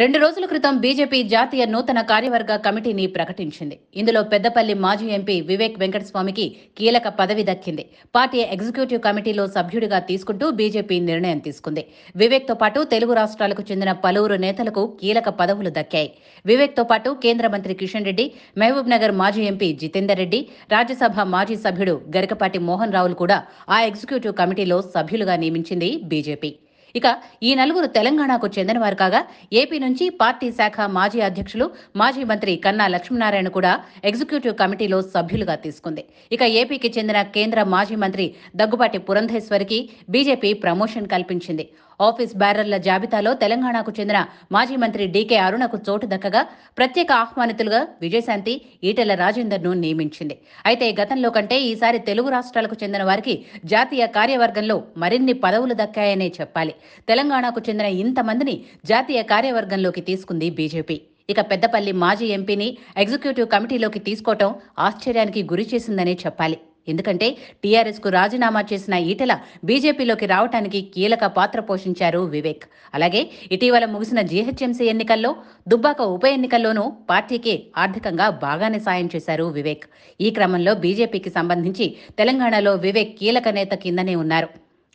రెండు రోజుల క్రితం బీజేపీ జాతీయ నూతన కార్యవర్గ కమిటీని ప్రకటించింది ఇందులో పెద్దపల్లి మాజీ ఎంపీ వివేక్ వెంకటస్వామికి కీలక పదవి దక్కింది పార్టీ ఎగ్జిక్యూటివ్ కమిటీలో సభ్యుడిగా తీసుకుంటూ బీజేపీ నిర్ణయం తీసుకుంది వివేక్ తో పాటు తెలుగు రాష్ట్రాలకు చెందిన పలువురు నేతలకు కీలక పదవులు దక్కాయి వివేక్ తో పాటు కేంద్ర మంత్రి కిషన్ రెడ్డి మహబూబ్ నగర్ మాజీ ఎంపీ జితేందర్ రెడ్డి రాజ్యసభ మాజీ సభ్యుడు గరికపాటి మోహన్ రావులు కూడా ఆ ఎగ్జిక్యూటివ్ కమిటీలో సభ్యులుగా నియమించింది బీజేపీ ఇక ఈ నలుగురు తెలంగాణకు చెందిన వారు కాగా ఏపీ నుంచి పార్టీ శాఖ మాజీ అధ్యక్షులు మాజీ మంత్రి కన్నా లక్ష్మీనారాయణ కూడా ఎగ్జిక్యూటివ్ కమిటీలో సభ్యులుగా తీసుకుంది ఇక ఏపీకి చెందిన కేంద్ర మాజీ మంత్రి దగ్గుబాటి పురంధేశ్వరికి బీజేపీ ప్రమోషన్ కల్పించింది ఆఫీస్ బ్యారర్ల జాబితాలో తెలంగాణకు చెందిన మాజీ మంత్రి డీకే అరుణకు చోటు దక్కగా ప్రత్యేక ఆహ్వానితులుగా విజయశాంతి ఈటెల రాజేందర్ను నియమించింది అయితే గతంలో కంటే ఈసారి తెలుగు రాష్ట్రాలకు చెందిన వారికి జాతీయ కార్యవర్గంలో మరిన్ని పదవులు దక్కాయనే చెప్పాలి తెలంగాణకు చెందిన ఇంతమందిని జాతీయ కార్యవర్గంలోకి తీసుకుంది బీజేపీ ఇక పెద్దపల్లి మాజీ ఎంపీని ఎగ్జిక్యూటివ్ కమిటీలోకి తీసుకోవటం ఆశ్చర్యానికి గురి చేసిందనే చెప్పాలి ఎందుకంటే టీఆర్ఎస్కు రాజీనామా చేసిన ఈటెల బీజేపీలోకి రావడానికి కీలక పాత్ర పోషించారు వివేక్ అలాగే ఇటీవల ముగిసిన జీహెచ్ఎంసీ ఎన్నికల్లో దుబ్బాక ఉప ఎన్నికల్లోనూ పార్టీకి ఆర్థికంగా బాగానే సాయం చేశారు వివేక్ ఈ క్రమంలో బీజేపీకి సంబంధించి తెలంగాణలో వివేక్ కీలక నేత కిందనే ఉన్నారు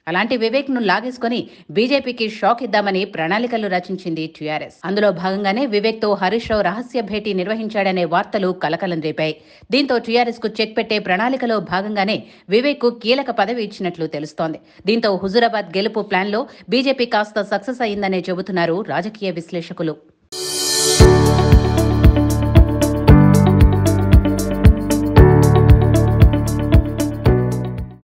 అలాంటి వివేక్ను లాగేసుకుని బీజేపీకి షాక్ ఇద్దామని ప్రణాళికలు రచించింది టీఆర్ఎస్ అందులో భాగంగానే వివేక్తో హరీష్ రావు రహస్య భేటీ నిర్వహించాడనే వార్తలు కలకలం రేపాయి దీంతో టీఆర్ఎస్కు చెక్ పెట్టే ప్రణాళికలో భాగంగానే కు కీలక పదవి ఇచ్చినట్లు తెలుస్తోంది దీంతో హుజురాబాద్ గెలుపు ప్లాన్లో బీజేపీ కాస్త సక్సెస్ అయిందనే చెబుతున్నారు రాజకీయ విశ్లేషకులు